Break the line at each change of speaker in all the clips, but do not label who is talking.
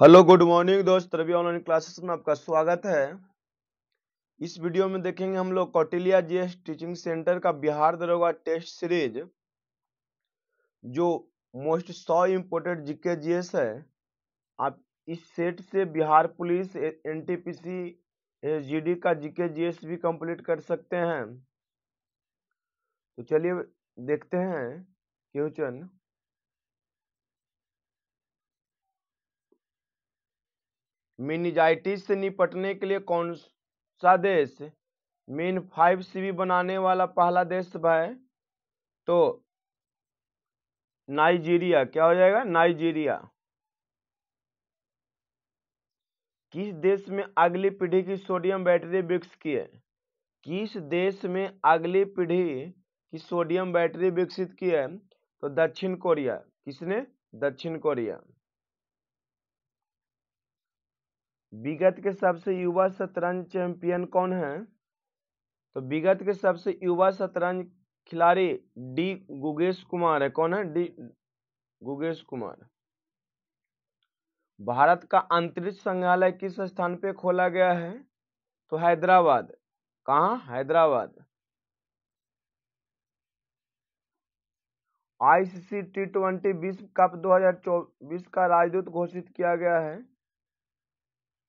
Hello good
morning दोस्त Ravi online classes में आपका स्वागत है इस वीडियो में देखेंगे हम लोग कौटिलिया जी टीचिंग सेंटर का बिहार दरोगा टेस्ट सीरीज जो मोस्ट सौ इम्पोर्टेंट जीके जीएस है आप इस सेट से बिहार पुलिस एनटीपीसी जीडी का जीके जीएस भी कंप्लीट कर सकते हैं तो चलिए देखते हैं क्वेश्चन मिनिजाइटिस से निपटने के लिए कौन सा देश मीन फाइव सीबी बनाने वाला पहला देश है तो नाइजीरिया क्या हो जाएगा नाइजीरिया किस देश में अगली पीढ़ी की सोडियम बैटरी विकसित की है किस देश में अगली पीढ़ी की सोडियम बैटरी विकसित की है तो दक्षिण कोरिया किसने दक्षिण कोरिया विगत के सबसे युवा शतरंज चैंपियन कौन है तो विगत के सबसे युवा शतरंज खिलाड़ी डी गुगेश कुमार है कौन है डी गुगेश कुमार भारत का अंतरिक्ष संग्रहालय किस स्थान पे खोला गया है तो हैदराबाद कहा हैदराबाद आईसीसी टी ट्वेंटी विश्व कप दो चौबीस का राजदूत घोषित किया गया है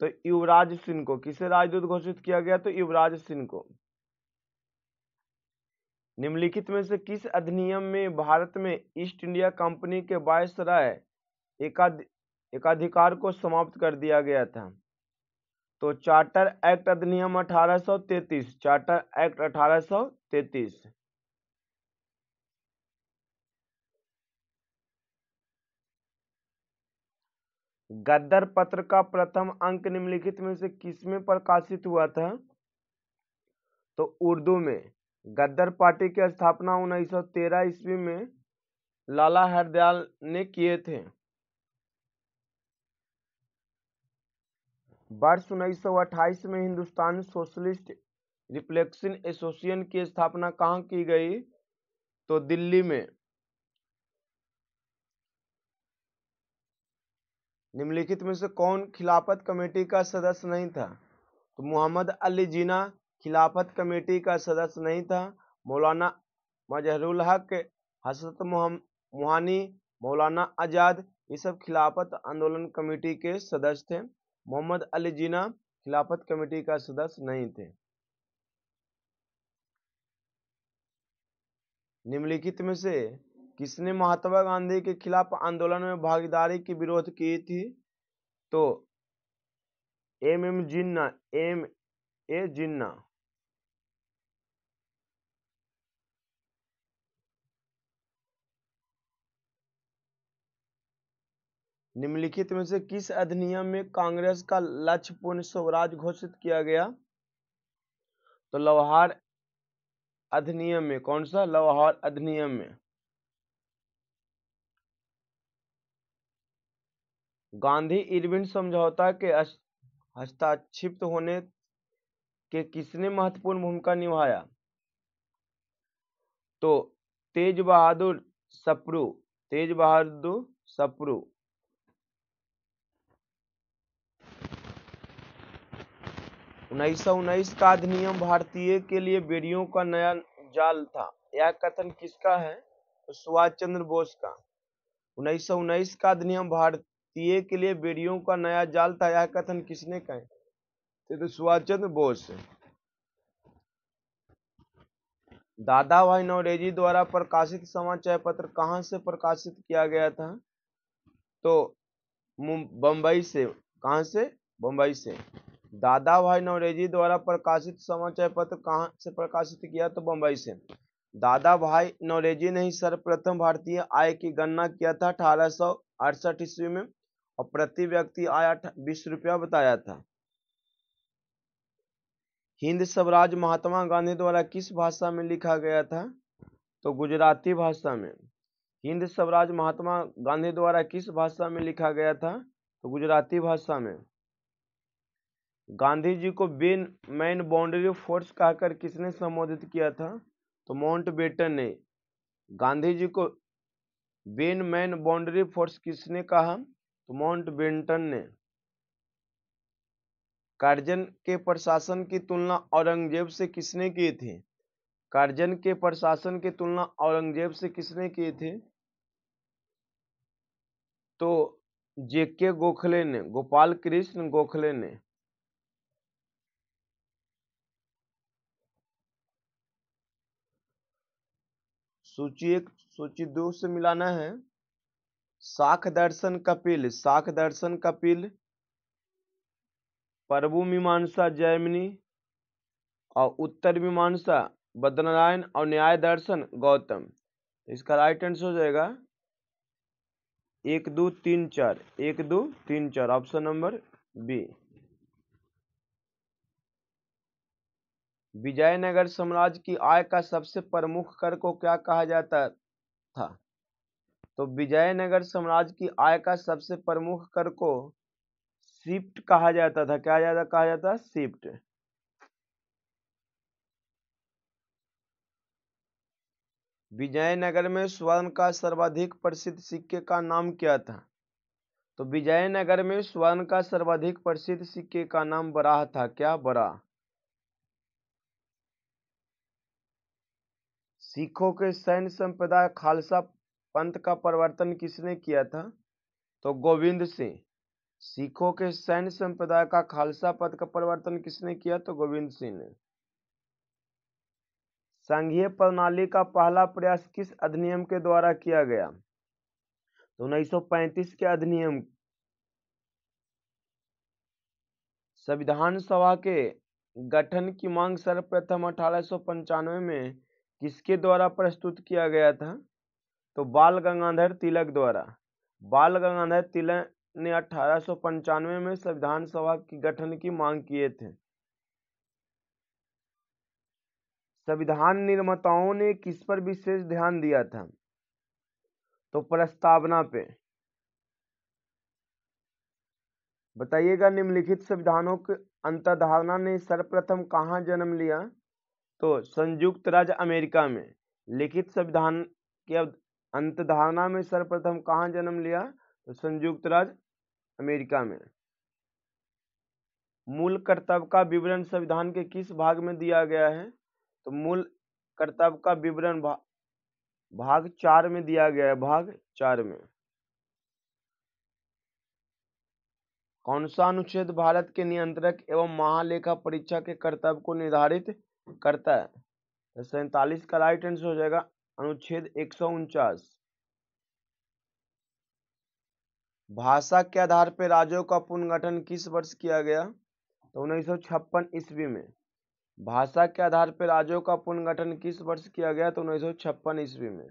तो युवराज सिंह को किसे राजदूत घोषित किया गया तो युवराज सिंह को निम्नलिखित में से किस अधिनियम में भारत में ईस्ट इंडिया कंपनी के बायस राय एकाधिकार को समाप्त कर दिया गया था तो चार्टर एक्ट अधिनियम 1833 चार्टर एक्ट 1833 गद्दर पत्र का प्रथम अंक निम्नलिखित में से किसमें प्रकाशित हुआ था तो उर्दू में गद्दर पार्टी की स्थापना 1913 ईस्वी में लाला हरदयाल ने किए थे वर्ष उन्नीस में हिंदुस्तान सोशलिस्ट रिफ्लेक्शन एसोसिएशन की स्थापना कहाँ की गई तो दिल्ली में निम्नलिखित में से कौन खिलाफत कमेटी का सदस्य नहीं था तो मोहम्मद अली जीना खिलाफत कमेटी का सदस्य नहीं था मौलाना मजहरुल हक हसरत मोहानी मौलाना आज़ाद ये सब खिलाफत आंदोलन कमेटी के सदस्य थे मोहम्मद अली जीना खिलाफत कमेटी का सदस्य नहीं थे निम्नलिखित में से किसने महात्मा गांधी के खिलाफ आंदोलन में भागीदारी की विरोध की थी तो M M Jinnah M A Jinnah निम्नलिखित में से किस अधिनियम में कांग्रेस का लक्ष्य पूर्ण स्वराज घोषित किया गया तो लवहार अधिनियम में कौन सा लवहार अधिनियम में गांधी इरविन समझौता के हस्ताक्षिप्त होने के किसने महत्वपूर्ण भूमिका निभाया तो तेज बहादुर सप्रू तेज बहादुर सप्रू उन्नीस सौ उन्नीस का अधिनियम भारतीय के लिए बेड़ियों का नया जाल था यह कथन किसका है सुभाष चंद्र बोस का उन्नीस सौ उन्नीस का अधिनियम भारत तीये के लिए बेड़ियों का नया जाल था यह कथन किसने कहे थे तो सुभाष चंद्र बोस दादा भाई नवरेजी द्वारा प्रकाशित समाचार पत्र कहाँ से प्रकाशित किया गया था तो बम्बई से कहाँ से बम्बई से दादा भाई नवरेजी द्वारा प्रकाशित समाचार पत्र कहाँ से प्रकाशित किया तो बम्बई से दादा भाई नवरेजी ने ही सर्वप्रथम भारतीय आय की गणना किया था अठारह ईस्वी में और प्रति व्यक्ति आया बीस रुपया बताया था हिंद स्वराज महात्मा गांधी द्वारा किस भाषा में लिखा गया था तो गुजराती भाषा में हिंद स्वराज महात्मा गांधी द्वारा किस भाषा में लिखा गया था तो गुजराती भाषा में गांधी जी को बेन मैन बाउंड्री फोर्स कहकर किसने संबोधित किया था तो माउंट बेटन ने गांधी जी को बेन मैन बाउंड्री फोर्स किसने कहा तो बेंटन ने कार्जन के प्रशासन की तुलना औरंगजेब से किसने की थी कार्जन के प्रशासन की तुलना औरंगजेब से किसने की थी तो जेके गोखले ने गोपाल कृष्ण गोखले ने सूची एक सूची दो से मिलाना है साख दर्शन कपिल साख दर्शन कपिल प्रभु मीमांसा जैमिनी और उत्तर मीमांसा बदनारायण और न्याय दर्शन गौतम तो इसका राइट आंसर हो जाएगा एक दो तीन चार एक दो तीन चार ऑप्शन नंबर बी विजयनगर साम्राज्य की आय का सबसे प्रमुख कर को क्या कहा जाता था तो विजयनगर साम्राज्य की आय का सबसे प्रमुख कर को सिफ्ट कहा जाता था क्या जाता कहा जाता सिफ्ट विजयनगर में स्वर्ण का सर्वाधिक प्रसिद्ध सिक्के का नाम क्या था तो विजयनगर में स्वर्ण का सर्वाधिक प्रसिद्ध सिक्के का नाम बराह था क्या बराह सिखों के सैन्य संप्रदाय खालसा पंथ का परिवर्तन किसने किया था तो गोविंद सिंह सिखों के सैन्य संप्रदाय का खालसा पद का परिवर्तन किसने किया तो गोविंद सिंह ने संघीय प्रणाली का पहला प्रयास किस अधिनियम के द्वारा किया गया तो 1935 के अधिनियम संविधान सभा के गठन की मांग सर्वप्रथम अठारह में किसके द्वारा प्रस्तुत किया गया था तो बाल गंगाधर तिलक द्वारा बाल गंगाधर तिलक ने अठारह में संविधान सभा की गठन की मांग किए थे संविधान निर्माताओं ने किस पर विशेष ध्यान दिया था तो प्रस्तावना पे बताइएगा निम्नलिखित संविधानों के अंतर्धारणा ने सर्वप्रथम कहा जन्म लिया तो संयुक्त राज्य अमेरिका में लिखित संविधान के अंतधारणा में सर्वप्रथम कहाँ जन्म लिया तो संयुक्त राज्य अमेरिका में मूल कर्तव्य का विवरण संविधान के किस भाग में दिया गया है तो मूल कर्तव्य का विवरण भा, भाग चार में दिया गया है भाग चार में कौन सा अनुच्छेद भारत के नियंत्रक एवं महालेखा परीक्षा के कर्तव्य को निर्धारित करता है तो सैतालीस का राइट आंसर हो जाएगा अनुच्छेद एक भाषा के आधार पर राज्यों का पुनर्गठन किस वर्ष किया गया तो उन्नीस सौ छप्पन ईस्वी में भाषा के आधार पर राज्यों का पुनर्गठन किस वर्ष किया गया तो उन्नीस सौ छप्पन ईस्वी में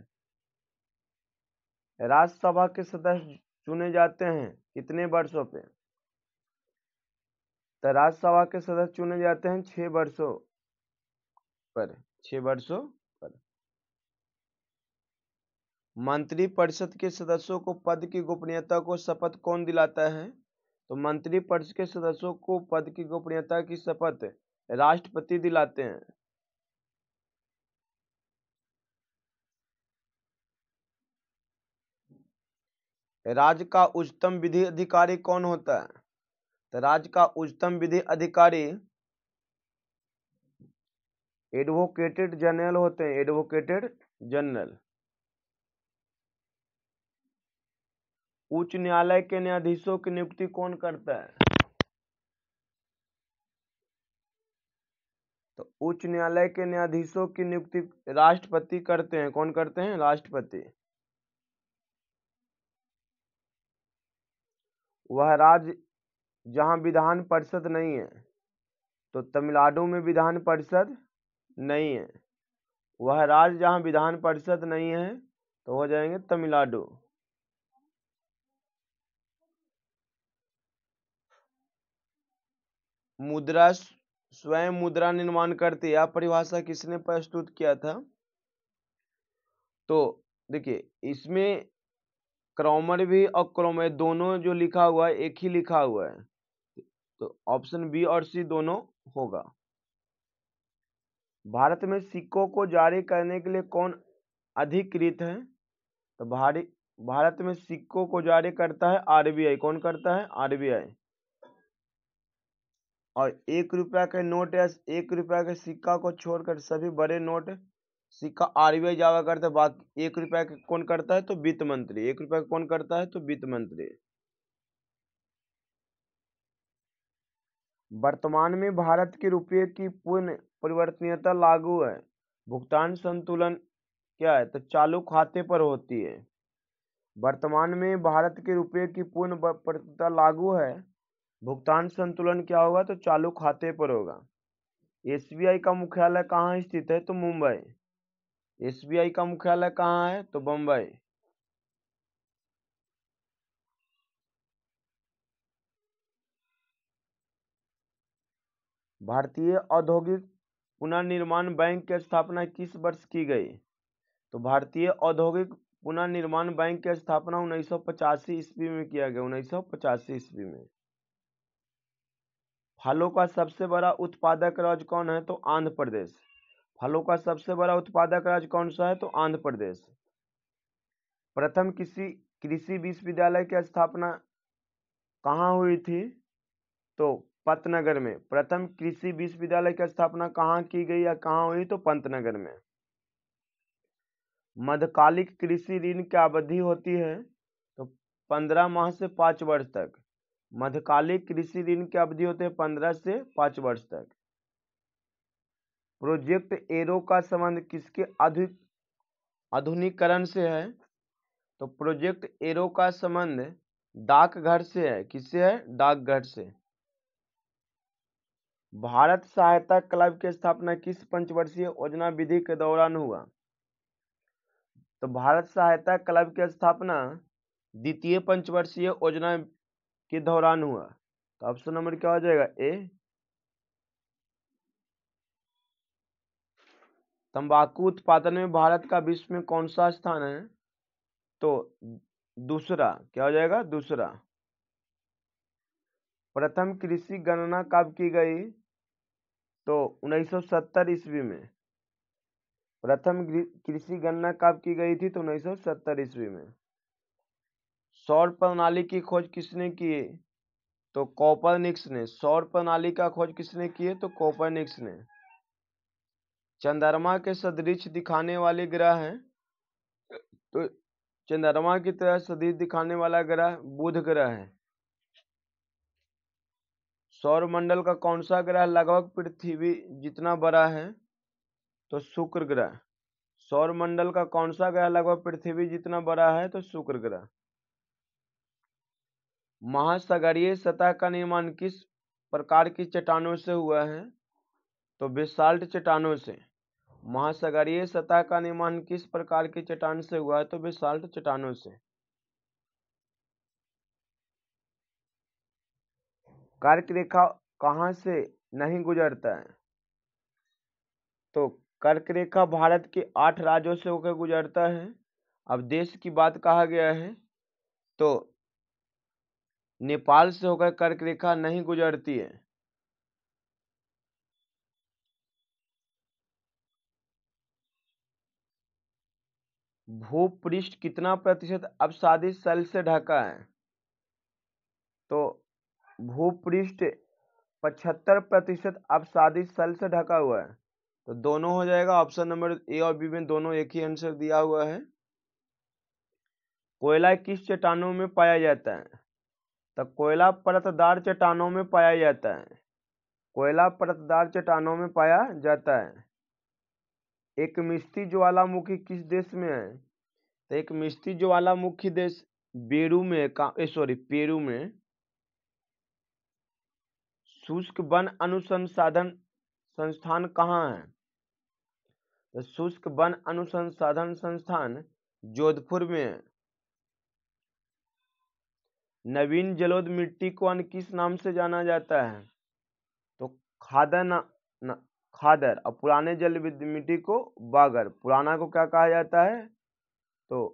राज्यसभा के सदस्य चुने जाते हैं कितने वर्षों पे तो राज्यसभा के सदस्य चुने जाते हैं छह वर्षों पर छह वर्षों मंत्रिपरिषद के सदस्यों को पद की गोपनीयता को शपथ कौन दिलाता है तो मंत्रिपरिषद के सदस्यों को पद की गोपनीयता की शपथ राष्ट्रपति दिलाते हैं राज्य का उच्चतम विधि अधिकारी कौन होता है तो राज्य का उच्चतम विधि अधिकारी एडवोकेटेड जनरल होते हैं एडवोकेटेड जनरल उच्च न्यायालय के न्यायाधीशों की नियुक्ति कौन करता है तो उच्च न्यायालय के न्यायाधीशों की नियुक्ति राष्ट्रपति करते हैं कौन करते हैं राष्ट्रपति वह राज्य जहां विधान परिषद नहीं है तो तमिलनाडु में विधान परिषद नहीं है वह राज्य जहां विधान परिषद नहीं है तो हो जाएंगे तमिलनाडु मुद्रा स्वयं मुद्रा निर्माण करते यह परिभाषा किसने प्रस्तुत किया था तो देखिए इसमें क्रोमर भी और क्रोमर दोनों जो लिखा हुआ है एक ही लिखा हुआ है तो ऑप्शन बी और सी दोनों होगा भारत में सिक्कों को जारी करने के लिए कौन अधिकृत है तो भारी भारत में सिक्कों को जारी करता है आरबीआई कौन करता है आरबीआई और एक रुपया के नोट या एक रुपया के सिक्का को छोड़कर सभी बड़े नोट सिक्का आरबीआई जावा करता है बात एक रुपया के कौन करता है तो वित्त मंत्री एक रुपया का कौन करता है तो वित्त मंत्री वर्तमान में भारत के रुपये की पूर्ण परिवर्तनीयता लागू है भुगतान संतुलन क्या है तो चालू खाते पर होती है वर्तमान में भारत के रुपये की पूर्ण परिवर्तनीयता लागू है भुगतान संतुलन क्या होगा तो चालू खाते पर होगा एसबीआई का मुख्यालय कहाँ स्थित है तो मुंबई एसबीआई का मुख्यालय कहाँ है तो बम्बई भारतीय औद्योगिक पुनर्निर्माण बैंक की स्थापना किस वर्ष की गई तो भारतीय औद्योगिक पुनर्निर्माण बैंक की स्थापना उन्नीस सौ ईस्वी में किया गया उन्नीस सौ ईस्वी में फलों का सबसे बड़ा उत्पादक राज्य कौन है तो आंध्र प्रदेश फलों का सबसे बड़ा उत्पादक राज्य कौन सा है तो आंध्र प्रदेश प्रथम किसी कृषि विश्वविद्यालय की स्थापना कहाँ हुई थी तो पतनगर में प्रथम कृषि विश्वविद्यालय की स्थापना कहाँ की गई या कहाँ हुई तो पंतनगर में मध्यकालिक कृषि ऋण की अवधि होती है तो पंद्रह माह से पाँच वर्ष तक मध्यकालिक कृषि ऋण की अवधि होते हैं पंद्रह से पांच वर्ष तक प्रोजेक्ट एरो का संबंध किसके अधिक आधुनिकरण से है तो प्रोजेक्ट एरो का संबंध डाकघर से है किससे है डाकघर से भारत सहायता क्लब की स्थापना किस पंचवर्षीय योजना विधि के दौरान हुआ तो भारत सहायता क्लब की स्थापना द्वितीय पंचवर्षीय योजना के दौरान हुआ तो ऑप्शन नंबर क्या हो जाएगा ए तंबाकू उत्पादन में भारत का विश्व में कौन सा स्थान है तो दूसरा क्या हो जाएगा दूसरा प्रथम कृषि गणना कब की गई तो 1970 ईस्वी में प्रथम कृषि गणना कब की गई थी तो 1970 ईस्वी में सौर प्रणाली की खोज किसने किए तो कॉपरनिक्स ने सौर प्रणाली का खोज किसने किए तो कॉपरनिक्स ने चंद्रमा के सदृश दिखाने वाले ग्रह हैं तो चंद्रमा की तरह सदृश दिखाने वाला ग्रह बुध ग्रह है सौर मंडल का कौन सा ग्रह लगभग पृथ्वी जितना बड़ा है तो शुक्र ग्रह सौर मंडल का कौन सा ग्रह लगभग पृथ्वी जितना बड़ा है तो शुक्र ग्रह महासागरीय सतह का निर्माण किस प्रकार की चट्टानों से हुआ है तो बेसाल्ट चट्टानों से महासागरीय सतह का निर्माण किस प्रकार की चट्टान से हुआ है तो बेसाल्ट चट्टानों से कर्क रेखा कहाँ से नहीं गुजरता है तो कर्क रेखा भारत के आठ राज्यों से होकर गुजरता है अब देश की बात कहा गया है तो नेपाल से होकर कर्क रेखा नहीं गुजरती है भूपृष्ठ कितना प्रतिशत शादी सल से ढका है तो भूपृष्ठ पचहत्तर प्रतिशत शादी सल से ढका हुआ है तो दोनों हो जाएगा ऑप्शन नंबर ए और बी में दोनों एक ही आंसर दिया हुआ है कोयला किस चट्टानों में पाया जाता है तो कोयला परतदार चट्टानों में पाया जाता है कोयला परतदार चट्टानों में पाया जाता है एक मिस्ती ज्वालामुखी किस देश में है तो एक मिस्ती ज्वालामुखी देश बेरू में का सॉरी पेरू में शुष्क वन अनुसंसाधन संस्थान कहाँ है तो शुष्क वन अनुसंसाधन संस्थान जोधपुर में है नवीन जलोद मिट्टी को अन्य किस नाम से जाना जाता है तो खादर ना, ना खादर और पुराने जल मिट्टी को बागर पुराना को क्या कहा जाता है तो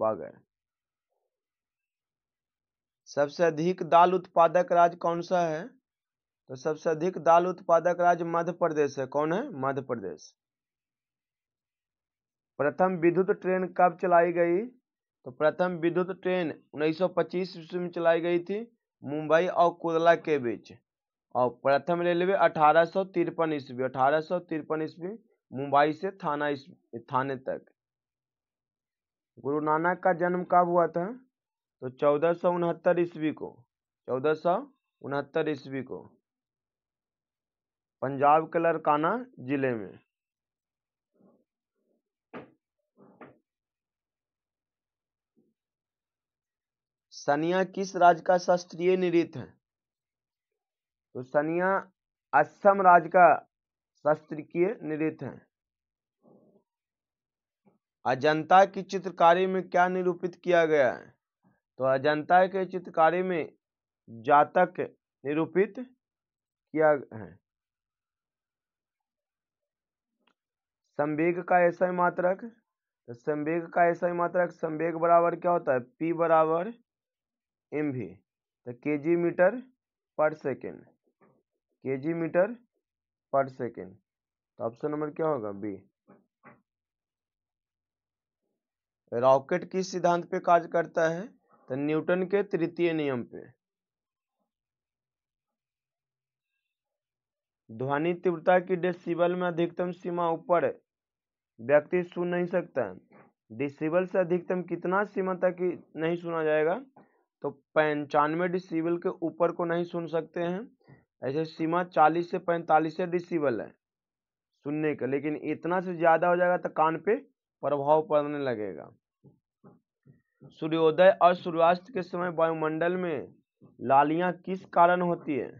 बागर सबसे अधिक दाल उत्पादक राज्य कौन सा है तो सबसे अधिक दाल उत्पादक राज्य मध्य प्रदेश है कौन है मध्य प्रदेश प्रथम विद्युत ट्रेन कब चलाई गई तो प्रथम विद्युत ट्रेन 1925 ईस्वी में चलाई गई थी मुंबई और कोदला के बीच और प्रथम रेलवे अठारह सौ तिरपन ईस्वी अठारह सौ तिरपन ईस्वी मुंबई से थाना थाने तक गुरु नानक का जन्म कब हुआ था तो चौदह सौ उनहत्तर ईस्वी को चौदह सौ उनहत्तर ईस्वी को पंजाब के लड़काना जिले में सनिया किस राज्य का शास्त्रीय नृत्य है तो सनिया असम राज्य का शास्त्रीय नृत्य है अजंता की चित्रकारी में क्या निरूपित किया गया है तो अजंता के चित्रकारी में जातक निरूपित किया है संवेग का ऐसा ही मात्रक तो संवेग का ऐसा ही मात्रक संवेग बराबर क्या होता है पी बराबर एम व्ही तो के जी मीटर पर सेकेंड के जी मीटर पर सेकेंड तो ऑप्शन नंबर क्या होगा बी रॉकेट किस सिद्धांत पे कार्य करता है तो न्यूटन के तृतीय नियम पे ध्वनि तीव्रता की डेसिबल में अधिकतम सीमा ऊपर व्यक्ति सुन नहीं सकता है। डेसिबल से अधिकतम कितना सीमा तक नहीं सुना जाएगा तो पंचानवे डिसीबल के ऊपर को नहीं सुन सकते हैं ऐसे सीमा चालीस से पैंतालीस डिसीबल है सुनने का लेकिन इतना से ज़्यादा हो जाएगा तो कान पे प्रभाव पड़ने लगेगा सूर्योदय और सूर्यास्त के समय वायुमंडल में लालियां किस कारण होती है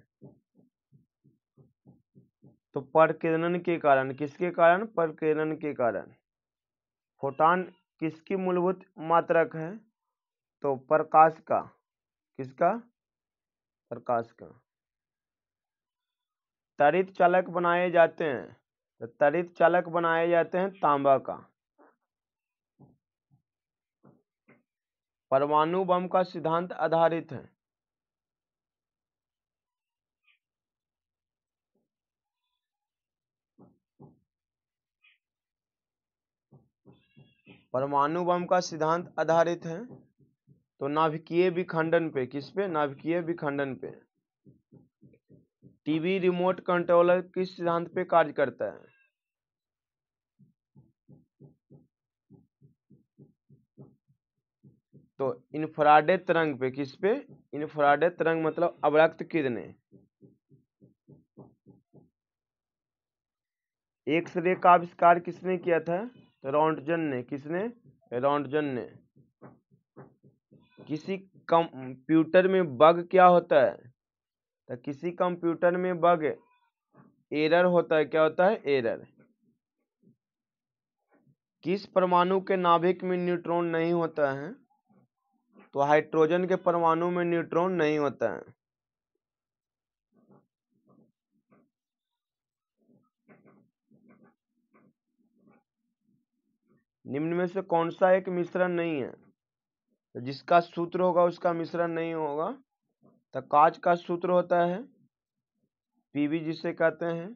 तो प्रकीर्णन के कारण किसके कारण प्रकीर्णन के कारण फोटान किसकी मूलभूत मात्रक है तो प्रकाश का किसका प्रकाश का तरित चालक बनाए जाते हैं तो तरित चालक बनाए जाते हैं तांबा का परमाणु बम का सिद्धांत आधारित है परमाणु बम का सिद्धांत आधारित है तो नाभिकीय विखंडन पे किस पे नाभिकीय विखंडन पे टीवी रिमोट कंट्रोलर किस सिद्धांत पे कार्य करता है तो इन्फ्राडे तरंग पे किस पे इन्फ्राडे तरंग मतलब अवरक्त किरणें एक्सरे का आविष्कार किसने किया था रॉन्टजन ने किसने रॉन्टजन ने किसी कंप्यूटर में बग क्या होता है तो किसी कंप्यूटर में बग एरर होता है क्या होता है एरर किस परमाणु के नाभिक में न्यूट्रॉन नहीं होता है तो हाइड्रोजन के परमाणु में न्यूट्रॉन नहीं होता है निम्न में से कौन सा एक मिश्रण नहीं है तो जिसका सूत्र होगा उसका मिश्रण नहीं होगा तो कांच का सूत्र होता है पीवी जिसे कहते हैं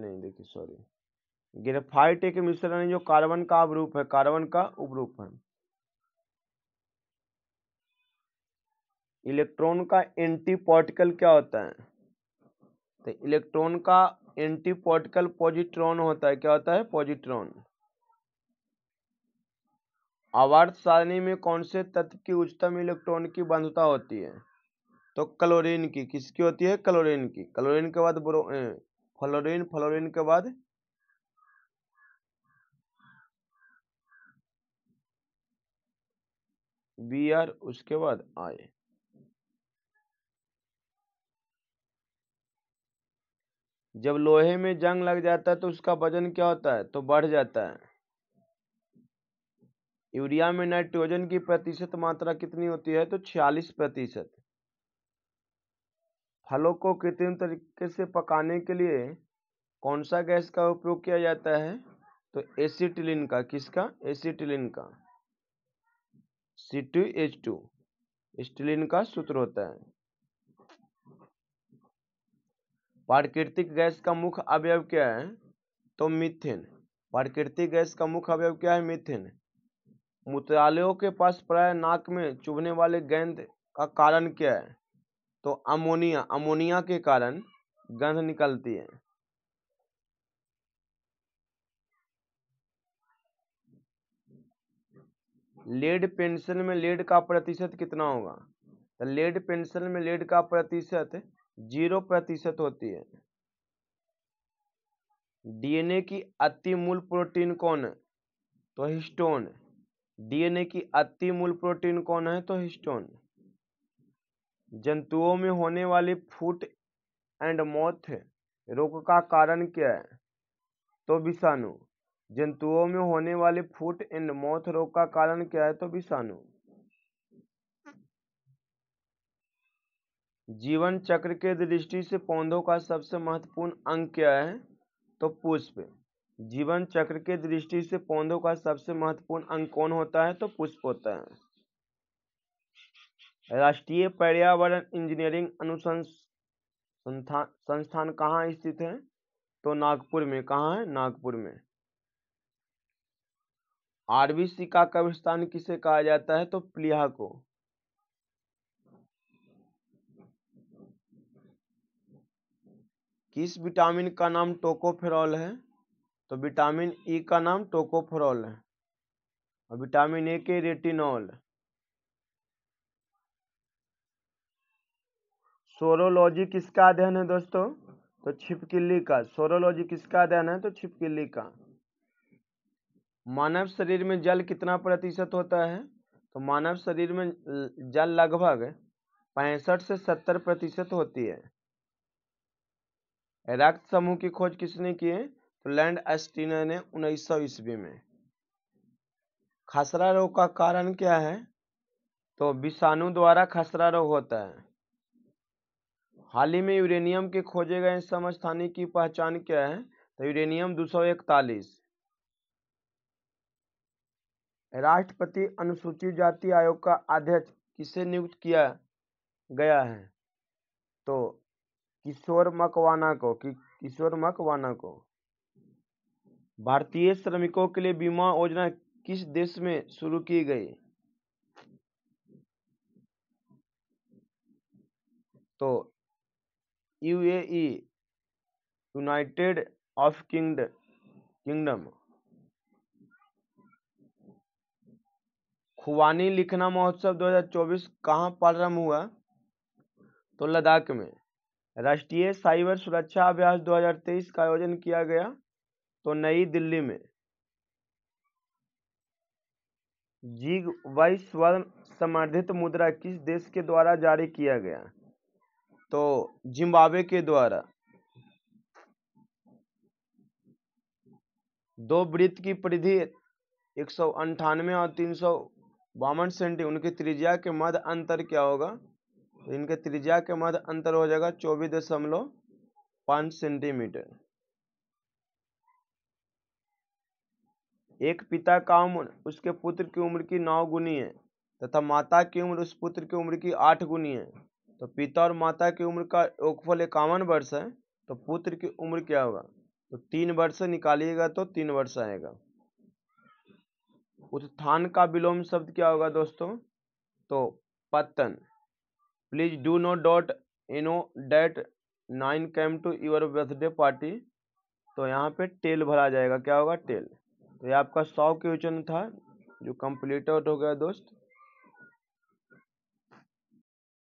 नहीं देखिए सॉरी ग्रेफाइट एक मिश्रण है जो कार्बन का अवरूप है कार्बन का उपरूप है इलेक्ट्रॉन का एंटी पार्टिकल क्या होता है तो इलेक्ट्रॉन का एंटीपोटिकल पॉजिट्रॉन होता है क्या होता है पॉजिट्रॉन आवर्त सारणी में कौन से तत्व की उच्चतम इलेक्ट्रॉन की बंधुता होती है तो क्लोरीन की किसकी होती है क्लोरीन की क्लोरीन के बाद फ्लोरीन फ्लोरीन के बाद बी आर उसके बाद आए जब लोहे में जंग लग जाता है तो उसका वजन क्या होता है तो बढ़ जाता है यूरिया में नाइट्रोजन की प्रतिशत मात्रा कितनी होती है तो छियालीस प्रतिशत फलों को कृत्रिम तरीके से पकाने के लिए कौन सा गैस का उपयोग किया जाता है तो एसिटिलिन का किसका एसिटिलिन का सी टू एच टू स्टिलिन का सूत्र होता है प्राकृतिक गैस का मुख्य अवयव क्या है तो मिथेन प्राकृतिक गैस का मुख्य अवयव क्या है मिथेन मूत्रालयों के पास प्राय नाक में चुभने वाले गेंद का कारण क्या है तो अमोनिया अमोनिया के कारण गंध निकलती है लेड पेंसिल में लेड का प्रतिशत कितना होगा तो लेड पेंसिल में लेड का प्रतिशत जीरो प्रतिशत होती है डीएनए की अति मूल प्रोटीन कौन है तो हिस्टोन डीएनए की अति मूल प्रोटीन कौन है तो हिस्टोन जंतुओं में होने वाली फूट एंड मौत रोग का कारण क्या है तो विषाणु जंतुओं में होने वाले फूट एंड मौत रोग का कारण क्या है तो विषाणु जीवन चक्र के दृष्टि से पौधों का सबसे महत्वपूर्ण अंग क्या है तो पुष्प जीवन चक्र के दृष्टि से पौधों का सबसे महत्वपूर्ण अंग कौन होता है तो पुष्प होता है राष्ट्रीय पर्यावरण इंजीनियरिंग अनुसंधान संस्थान कहाँ स्थित है तो नागपुर में कहाँ है नागपुर में आरबीसी का कब्रिस्तान किसे कहा जाता है तो प्लिया को किस विटामिन का नाम टोकोफेरॉल है तो विटामिन ई e का नाम टोकोफेरॉल है और विटामिन ए के रेटिनॉल सोरोलॉजी किसका अध्ययन है दोस्तों तो छिपकिली का सोरोलॉजी किसका अध्ययन है तो छिपकिली का मानव शरीर में जल कितना प्रतिशत होता है तो मानव शरीर में जल लगभग पैंसठ से सत्तर प्रतिशत होती है रक्त समूह की खोज किसने की है तो लैंड एस्टिनर ने उन्नीस सौ ईस्वी में खसरा रोग का कारण क्या है तो विषाणु द्वारा खसरा रोग होता है हाल ही में यूरेनियम के खोजे गए समस्थानी की पहचान क्या है तो यूरेनियम दो सौ इकतालीस राष्ट्रपति अनुसूचित जाति आयोग का अध्यक्ष किसे नियुक्त किया गया है तो किशोर मकवाना को कि, किशोर मकवाना को भारतीय श्रमिकों के लिए बीमा योजना किस देश में शुरू की गई तो यूएई यूनाइटेड ऑफ किंगड किंगडम खुबानी लिखना महोत्सव 2024 कहाँ प्रारंभ हुआ तो लद्दाख में राष्ट्रीय साइबर सुरक्षा अभ्यास 2023 का आयोजन किया गया तो नई दिल्ली में जी वाई स्वर्ण समर्थित मुद्रा किस देश के द्वारा जारी किया गया तो जिम्बाब्वे के द्वारा दो वृत्त की परिधि एक सौ अंठानवे और तीन सौ बावन सेंटी उनकी त्रिज्या के मध्य अंतर क्या होगा इनके त्रिज्या के मध्य अंतर हो जाएगा चौबीस दशमलव पांच सेंटीमीटर एक पिता का उम्र उसके पुत्र की उम्र की नौ गुनी है तथा माता की उम्र उस पुत्र की उम्र की आठ गुनी है तो पिता और माता की उम्र का योगफल इक्यावन वर्ष है तो पुत्र की उम्र क्या होगा तो तीन वर्ष निकालिएगा तो तीन वर्ष आएगा उत्थान का विलोम शब्द क्या होगा दोस्तों तो पतन प्लीज डू नो डॉट इनो date nine came to your birthday party तो यहाँ पे टेल भरा जाएगा क्या होगा टेल तो ये आपका सौ क्वेश्चन था जो आउट हो गया दोस्त